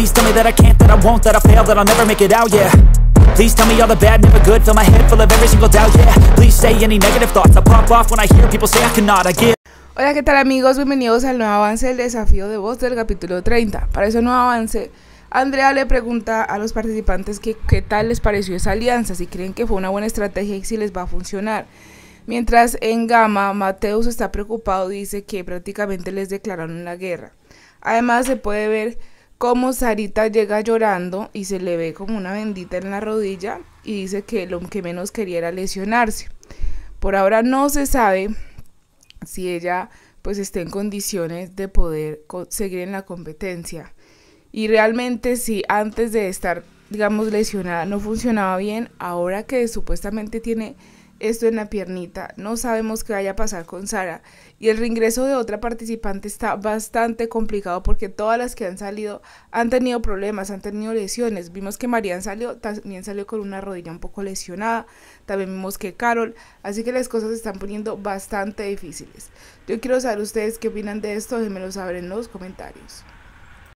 Hola, ¿qué tal amigos? Bienvenidos al nuevo avance del desafío de voz del capítulo 30. Para ese nuevo avance, Andrea le pregunta a los participantes que, qué tal les pareció esa alianza, si creen que fue una buena estrategia y si les va a funcionar. Mientras en Gama, Mateus está preocupado, dice que prácticamente les declararon la guerra. Además, se puede ver como Sarita llega llorando y se le ve como una bendita en la rodilla y dice que lo que menos quería era lesionarse. Por ahora no se sabe si ella pues esté en condiciones de poder seguir en la competencia. Y realmente si antes de estar, digamos, lesionada no funcionaba bien, ahora que supuestamente tiene esto en la piernita. No sabemos qué vaya a pasar con Sara. Y el reingreso de otra participante está bastante complicado porque todas las que han salido han tenido problemas, han tenido lesiones. Vimos que Marian salió, también salió con una rodilla un poco lesionada. También vimos que Carol. Así que las cosas se están poniendo bastante difíciles. Yo quiero saber ustedes qué opinan de esto. Déjenmelo saber en los comentarios.